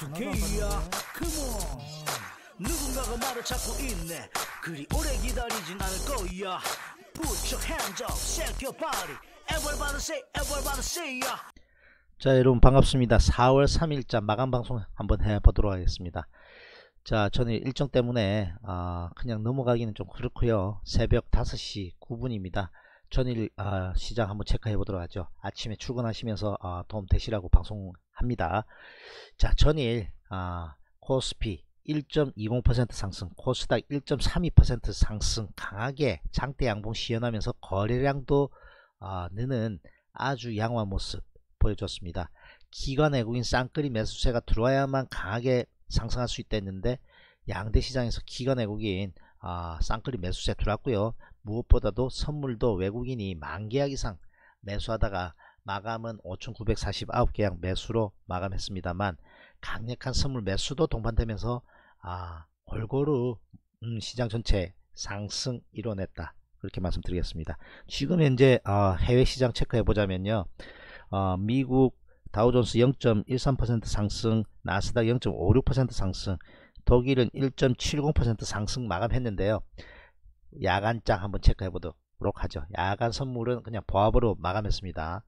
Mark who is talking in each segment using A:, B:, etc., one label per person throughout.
A: 국회의야 그모 누군가가 말을 찾고 있네 그리 오래 기다리진 않을 거야 Put your hands up, shake your body Everybody say, everybody say yeah. 자 여러분 반갑습니다 4월 3일자 마감방송 한번 해보도록 하겠습니다 자 저는 일정 때문에 아, 그냥 넘어가기는 좀 그렇고요 새벽 5시 9분입니다 전일 아, 시장 한번 체크해 보도록 하죠 아침에 출근하시면서 아, 도움 되시라고 방송 합니다. 자, 전일 아, 코스피 1.20% 상승, 코스닥 1.32% 상승 강하게 장대 양봉 시연하면서 거래량도 아, 느는 아주 양호한 모습 보여줬습니다. 기관 외국인 쌍끌이 매수세가 들어와야만 강하게 상승할 수 있다 했는데 양대 시장에서 기관 외국인 아, 쌍끌이 매수세 들어왔고요. 무엇보다도 선물도 외국인이 만개약 이상 매수하다가 마감은 5,949계약 매수로 마감했습니다만 강력한 선물 매수도 동반되면서 아 골고루 음, 시장 전체 상승 이뤄냈다 그렇게 말씀드리겠습니다. 지금 현재 어, 해외 시장 체크해 보자면요, 어, 미국 다우존스 0.13% 상승, 나스닥 0.56% 상승, 독일은 1.70% 상승 마감했는데요. 야간장 한번 체크해 보도록 하죠. 야간 선물은 그냥 보합으로 마감했습니다.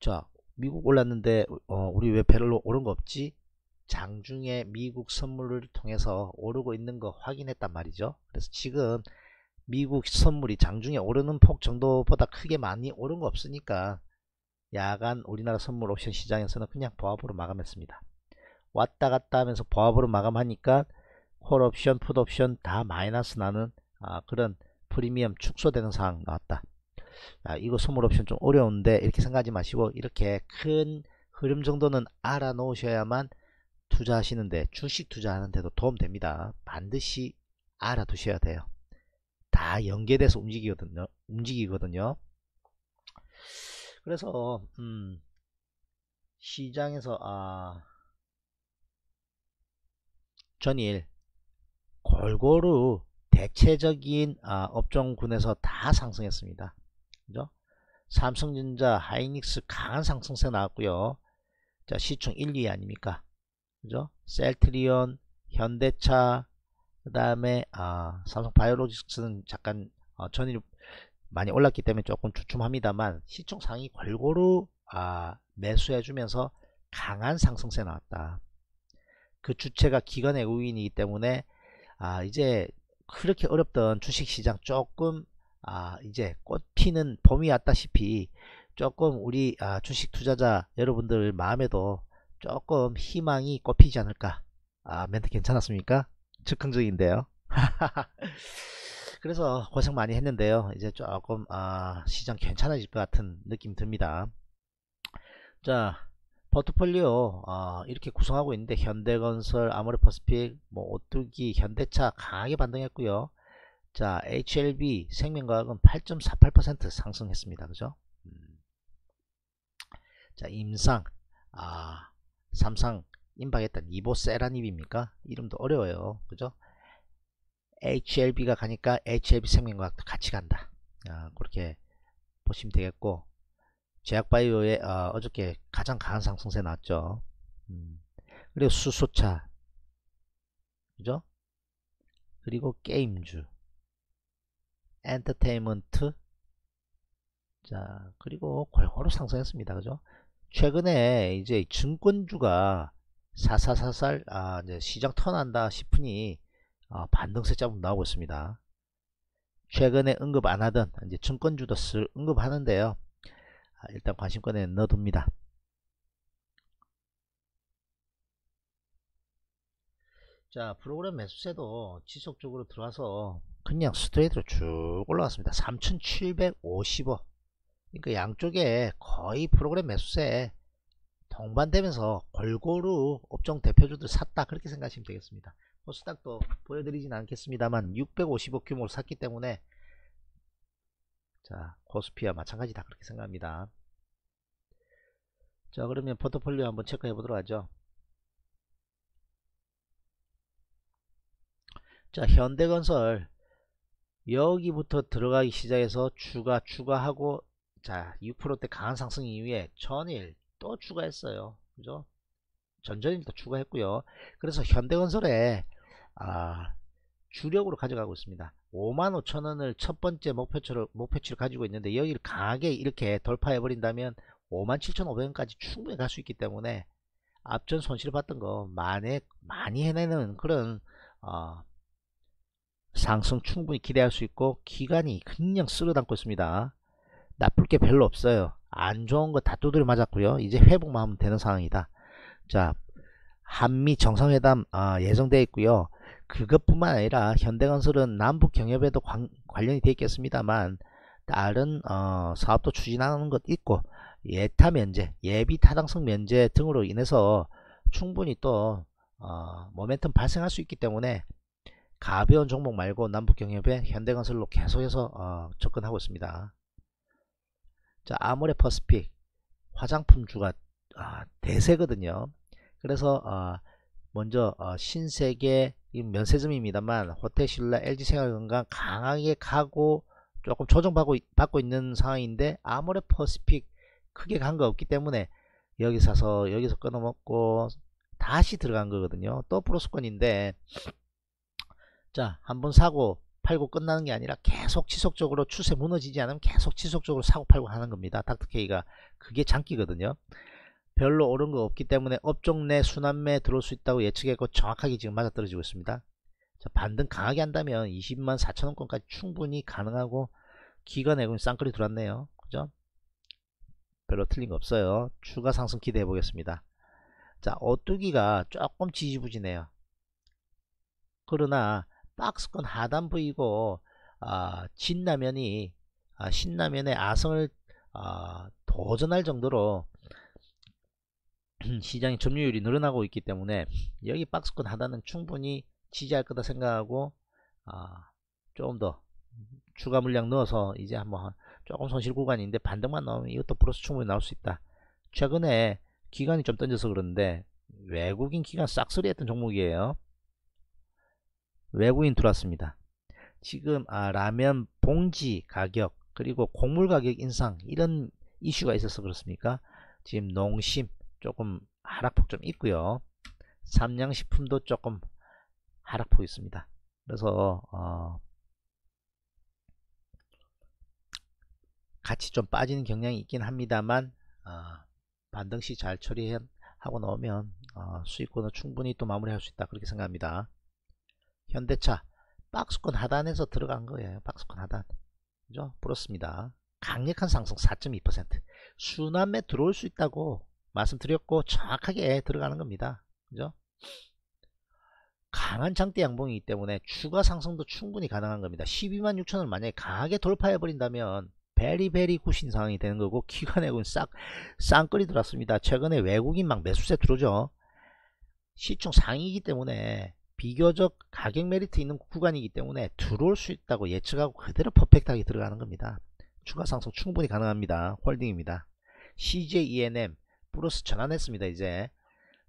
A: 자 미국 올랐는데 어, 우리 왜 별로 오른 거 없지? 장중에 미국 선물을 통해서 오르고 있는 거 확인했단 말이죠. 그래서 지금 미국 선물이 장중에 오르는 폭 정도보다 크게 많이 오른 거 없으니까 야간 우리나라 선물 옵션 시장에서는 그냥 보합으로 마감했습니다. 왔다 갔다 하면서 보합으로 마감하니까 콜옵션, 풋옵션 다 마이너스 나는 아, 그런 프리미엄 축소되는 상황 나왔다. 아, 이거 선물 옵션 좀 어려운데 이렇게 생각하지 마시고 이렇게 큰 흐름 정도는 알아 놓으셔야만 투자하시는데 주식 투자하는데도 도움됩니다. 반드시 알아두셔야 돼요. 다 연계돼서 움직이거든요. 움직이거든요. 그래서 음, 시장에서 아, 전일 골고루 대체적인 아, 업종군에서 다 상승했습니다. 그죠? 삼성전자, 하이닉스 강한 상승세 나왔고요. 자, 시총 1, 2위 아닙니까? 그죠? 셀트리온, 현대차, 그 다음에 아, 삼성 바이오로직스는 잠깐 어, 전일 많이 올랐기 때문에 조금 주춤합니다만 시총 상위 골고루 아, 매수해주면서 강한 상승세 나왔다. 그 주체가 기관의 우인이기 때문에 아, 이제 그렇게 어렵던 주식시장 조금 아 이제 꽃 피는 봄이 왔다시피 조금 우리 아, 주식 투자자 여러분들 마음에도 조금 희망이 꽃피지 않을까 아 멘트 괜찮았습니까? 즉흥적인데요 그래서 고생 많이 했는데요 이제 조금 아, 시장 괜찮아질 것 같은 느낌 듭니다 자 포트폴리오 어, 이렇게 구성하고 있는데 현대건설, 아모레퍼스픽, 뭐 오뚜기, 현대차 강하게 반등했고요. 자, HLB 생명과학은 8.48% 상승했습니다. 그죠? 음. 자, 임상, 아, 삼상 임박했던 이보세라닙입니까? 이름도 어려워요. 그죠? HLB가 가니까 HLB 생명과학도 같이 간다. 아, 그렇게 보시면 되겠고, 제약바이오의 어, 저께 가장 강한 상승세 나왔죠. 음. 그리고 수소차, 그죠? 그리고 게임주. 엔터테인먼트 자 그리고 골고루 상승했습니다 그죠 최근에 이제 증권주가 사사사살 아 이제 시장 터난다 싶으니 아, 반등세 자국 나오고 있습니다 최근에 응급 안하던 이제 증권주도 슬 언급하는데요 아, 일단 관심권에 넣어둡니다 자 프로그램 매수세도 지속적으로 들어와서 그냥 스트레이트로 쭉 올라왔습니다. 3,750원. 그러니까 양쪽에 거의 프로그램 매수세 동반되면서 골고루 업종 대표주들 샀다 그렇게 생각하시면 되겠습니다. 코스닥도 뭐 보여드리진 않겠습니다만 655 규모로 샀기 때문에 자 코스피와 마찬가지다 그렇게 생각합니다. 자 그러면 포트폴리오 한번 체크해 보도록 하죠. 자 현대건설 여기부터 들어가기 시작해서 추가 추가하고 자 6%대 강한 상승 이후에 전일 또 추가했어요 그죠 전전일 또 추가했고요 그래서 현대건설에 아, 주력으로 가져가고 있습니다 55,000원을 첫 번째 목표치를, 목표치를 가지고 있는데 여기를 강하게 이렇게 돌파해 버린다면 57,500원까지 충분히 갈 수 있기 때문에 앞전 손실을 봤던 거 많이 해내는 그런 어, 상승 충분히 기대할 수 있고 기간이 그냥 쓸어담고 있습니다. 나쁠 게 별로 없어요. 안 좋은 거 다 두드려 맞았고요. 이제 회복만 하면 되는 상황이다. 자, 한미 정상회담 아, 예정되어 있고요. 그것뿐만 아니라 현대건설은 남북 경협에도 관, 련이 되어 있겠습니다만 다른 어, 사업도 추진하는 것 있고 예타 면제, 예비 타당성 면제 등으로 인해서 충분히 또 어, 모멘텀 발생할 수 있기 때문에 가벼운 종목 말고 남북경협에 현대건설로 계속해서 어, 접근하고 있습니다. 자, 아모레퍼스픽 화장품주가 아, 대세거든요. 그래서 어, 먼저 어, 신세계 면세점입니다만 호텔신라 LG생활건강 강하게 가고 조금 조정받고 받고 있는 상황인데 아모레퍼스픽 크게 간 거 없기 때문에 여기 사서 여기서 끊어먹고 다시 들어간 거거든요. 또 플러스권인데 자, 한번 사고 팔고 끝나는 게 아니라 계속 지속적으로 추세 무너지지 않으면 계속 지속적으로 사고 팔고 하는 겁니다. 닥터케이가 그게 장기거든요. 별로 오른 거 없기 때문에 업종 내 순환매 들어올 수 있다고 예측했고 정확하게 지금 맞아떨어지고 있습니다. 자, 반등 강하게 한다면 20만 4천원권까지 충분히 가능하고 기간에 그럼 쌍끌이 들어왔네요. 그죠? 별로 틀린 거 없어요. 추가 상승 기대해 보겠습니다. 자, 어뚜기가 조금 지지부진해요. 그러나 박스권 하단 부이고 아, 어, 진라면이 아, 신라면의 아성을 아, 도전할 정도로 시장의 점유율이 늘어나고 있기 때문에 여기 박스권 하단은 충분히 지지할 거다 생각하고 아, 조금 더 추가 물량 넣어서 이제 한번 조금 손실 구간인데 반등만 나오면 이것도 플러스 충분히 나올 수 있다. 최근에 기간이 좀 던져서 그런데 외국인 기간 싹쓸이 했던 종목이에요. 외국인 들어왔습니다. 지금 아, 라면 봉지 가격 그리고 곡물 가격 인상 이런 이슈가 있어서 그렇습니까? 지금 농심 조금 하락폭 좀 있고요. 삼양식품도 조금 하락폭 있습니다. 그래서 어, 같이 좀 빠지는 경향이 있긴 합니다만 어, 아, 반등시 잘 처리하고 나오면 어, 수익권을 충분히 또 마무리할 수 있다 그렇게 생각합니다. 현대차 박스권 하단에서 들어간 거예요. 박스권 하단. 그죠? 풀었습니다. 강력한 상승 4.2% 순환매 들어올 수 있다고 말씀드렸고 정확하게 들어가는 겁니다. 그죠? 강한 장대 양봉이기 때문에 추가 상승도 충분히 가능한 겁니다. 12만 6천원 만약에 강하게 돌파해버린다면 베리베리 굿신 상황이 되는 거고 기관액은 싹 쌍끌이 들었습니다. 최근에 외국인 막 매수세 들어오죠. 시총 상위이기 때문에 비교적 가격 메리트 있는 구간이기 때문에 들어올 수 있다고 예측하고 그대로 퍼펙트하게 들어가는 겁니다. 추가 상승 충분히 가능합니다. 홀딩입니다. CJENM 플러스 전환했습니다. 이제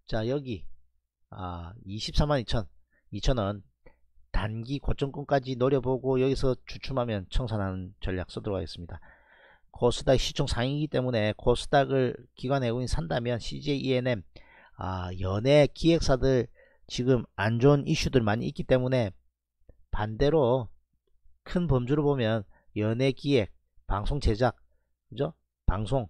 A: 자 여기 아 24만 2천 2천원 단기 고점권까지 노려보고 여기서 주춤하면 청산하는 전략 써들어가겠습니다. 코스닥 시총 상위이기 때문에 코스닥을 기관 외국인 산다면 CJENM 아 연예 기획사들 지금 안 좋은 이슈들 많이 있기 때문에 반대로 큰 범주로 보면 연예 기획, 방송 제작, 그죠? 방송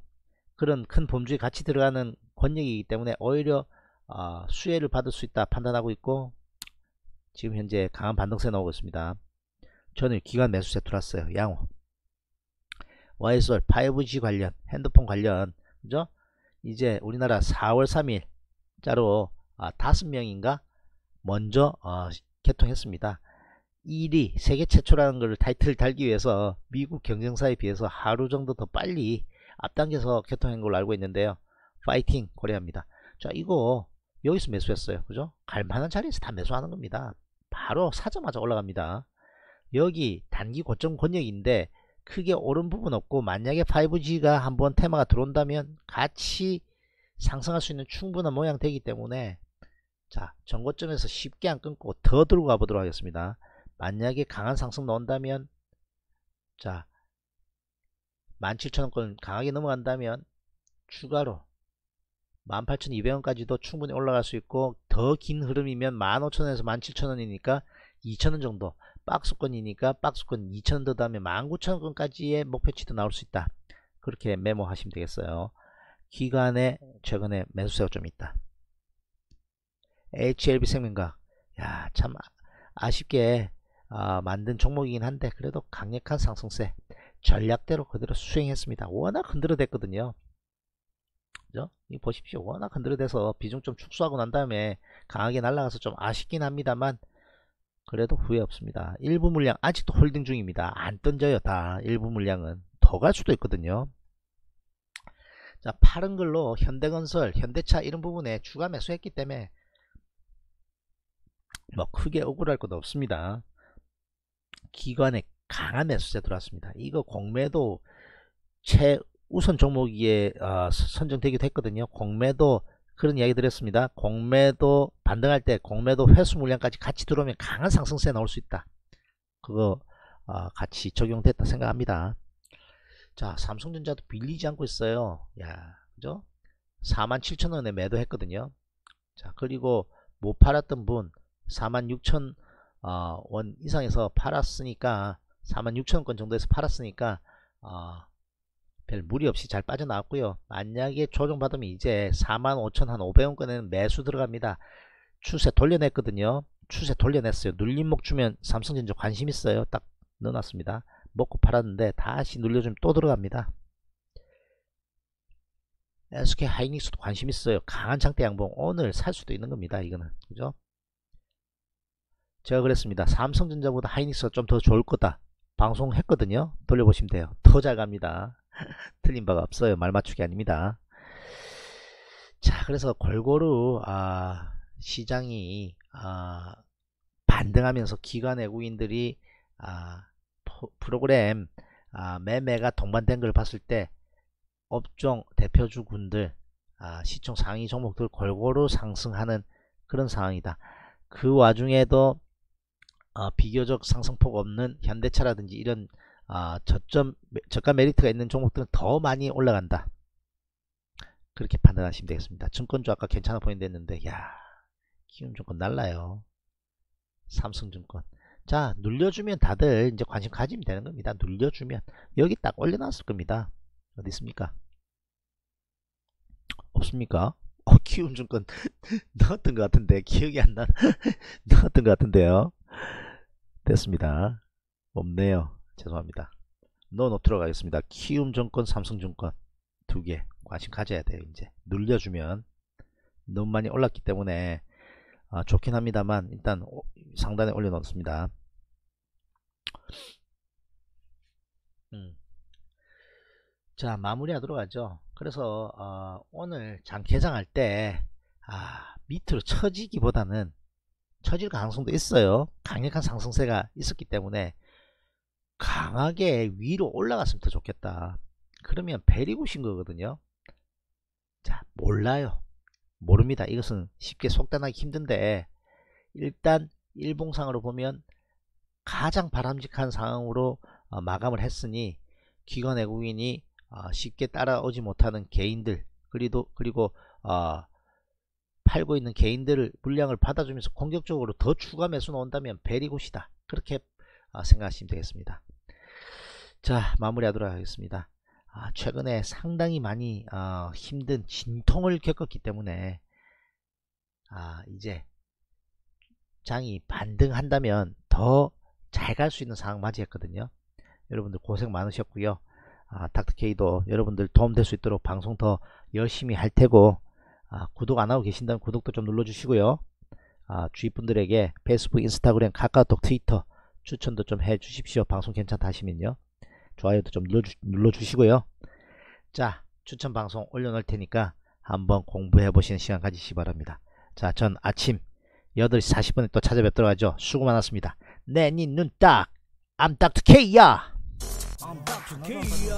A: 그런 큰 범주에 같이 들어가는 권력이기 때문에 오히려 어, 수혜를 받을 수 있다 판단하고 있고 지금 현재 강한 반등세 나오고 있습니다. 저는 기관 매수세 들어왔어요. 양호. YSL 5G 관련 핸드폰 관련 그죠? 이제 우리나라 4월 3일자로 아, 다섯 명인가 먼저 어, 개통했습니다. 1위 세계 최초라는 걸타이틀 달기 위해서 미국 경쟁사에 비해서 하루 정도 더 빨리 앞당겨서 개통한 걸로 알고 있는데요. 파이팅 고려합니다자 이거 여기서 매수했어요. 그죠? 갈만한 자리에서 다 매수하는 겁니다. 바로 사자마자 올라갑니다. 여기 단기 고점 권역인데 크게 오른 부분 없고 만약에 5G가 한번 테마가 들어온다면 같이 상승할 수 있는 충분한 모양 되기 때문에 자 전고점에서 쉽게 안 끊고 더 들고 가보도록 하겠습니다 만약에 강한 상승 나온다면 자 17,000원권 강하게 넘어간다면 추가로 18,200원까지도 충분히 올라갈 수 있고 더 긴 흐름이면 15,000원에서 17,000원이니까 2,000원 정도 박스권이니까 박스권 2,000원 더 다음에 19,000원까지의 목표치도 나올 수 있다 그렇게 메모하시면 되겠어요 기간에 최근에 매수세가 좀 있다 HLB 생명과 야참 아쉽게 어, 만든 종목이긴 한데 그래도 강력한 상승세 전략대로 그대로 수행했습니다. 워낙 흔들어댔거든요. 그죠? 이 보십시오. 워낙 흔들어대서 비중 좀 축소하고 난 다음에 강하게 날아가서 좀 아쉽긴 합니다만 그래도 후회 없습니다. 일부 물량 아직도 홀딩 중입니다. 안 던져요 다 일부 물량은 더 갈 수도 있거든요. 자 파른 글로 현대건설, 현대차 이런 부분에 추가 매수했기 때문에 뭐 크게 억울할 것도 없습니다. 기관에 강한 매수세 들어왔습니다. 이거 공매도 최우선 종목에 어, 선정되기도 했거든요. 공매도 그런 이야기 드렸습니다. 공매도 반등할 때 공매도 회수 물량까지 같이 들어오면 강한 상승세 나올 수 있다. 그거 어, 같이 적용됐다 생각합니다. 자 삼성전자도 빌리지 않고 있어요. 야 그죠? 47,000원에 매도했거든요. 자 그리고 못 팔았던 분 46,000원 아, 이상에서 팔았으니까 46,000원 정도에서 팔았으니까 어, 별 무리 없이 잘 빠져나왔고요. 만약에 조정받으면 이제 45,500원권에는 매수 들어갑니다. 추세 돌려냈거든요. 추세 돌려냈어요. 눌림목 주면 삼성전자 관심 있어요. 딱 넣어놨습니다. 먹고 팔았는데 다시 눌려주면 또 들어갑니다. SK 하이닉스도 관심 있어요. 강한 장대 양봉 오늘 살 수도 있는 겁니다. 이거는 그죠? 제가 그랬습니다. 삼성전자보다 하이닉스가 좀 더 좋을 거다. 방송했거든요. 돌려보시면 돼요. 더 잘 갑니다. 틀린 바가 없어요. 말 맞추기 아닙니다. 자, 그래서 골고루 아, 시장이 아, 반등하면서 기관 외국인들이 아, 프로그램 아, 매매가 동반된 걸 봤을 때 업종 대표주군들 아, 시총 상위 종목들 골고루 상승하는 그런 상황이다. 그 와중에도 어, 비교적 상승폭 없는 현대차라든지 이런 어, 저점 저가 메리트가 있는 종목들은 더 많이 올라간다. 그렇게 판단하시면 되겠습니다. 증권주 아까 괜찮아 보인다 했는데 야 키움증권 날라요. 삼성증권 자 눌려주면 다들 이제 관심 가지면 되는 겁니다. 눌려주면 여기 딱 올려놨을 겁니다. 어디 있습니까? 없습니까? 어, 키움증권 넣었던 것 같은데 기억이 안 나. 넣었던 것 같은데요. 됐습니다. 없네요. 죄송합니다. 논 없도록 가겠습니다. 키움증권, 삼성증권 두 개 관심 가져야 돼요. 이제 눌려주면 너무 많이 올랐기 때문에 아, 좋긴 합니다만 일단 상단에 올려놓습니다. 음. 자 마무리하도록 하죠. 그래서 어, 오늘 장 개장할 때 아, 밑으로 처지기보다는 처질 가능성도 있어요. 강력한 상승세가 있었기 때문에 강하게 위로 올라갔으면 더 좋겠다. 그러면 베리굿인 거거든요. 자, 몰라요. 모릅니다. 이것은 쉽게 속단하기 힘든데 일단 일봉상으로 보면 가장 바람직한 상황으로 어, 마감을 했으니 기관 외국인이 어, 쉽게 따라오지 못하는 개인들 그리고 그리고 어, 팔고 있는 개인들을 물량을 받아주면서 공격적으로 더 추가 매수 나온다면 베리굿이다. 그렇게 아, 생각하시면 되겠습니다. 자 마무리하도록 하겠습니다. 아, 최근에 상당히 많이 어, 힘든 진통을 겪었기 때문에 아, 이제 장이 반등한다면 더 잘 갈 수 있는 상황 맞이했거든요. 여러분들 고생 많으셨고요. 아, 닥터케이도 여러분들 도움될 수 있도록 방송 더 열심히 할 테고 아, 구독 안하고 계신다면 구독도 좀 눌러주시고요. 아, 주위 분들에게 페이스북, 인스타그램, 카카오톡, 트위터 추천도 좀 해주십시오. 방송 괜찮다 하시면요. 좋아요도 좀 눌러주, 눌러주시고요. 자, 추천 방송 올려놓을 테니까 한번 공부해 보시는 시간 가지시기 바랍니다. 자, 전 아침 8시 40분에 또 찾아뵙도록 하죠. 수고 많았습니다. 내 니눈 딱! 암딱 투케이야! 암딱 투케이야!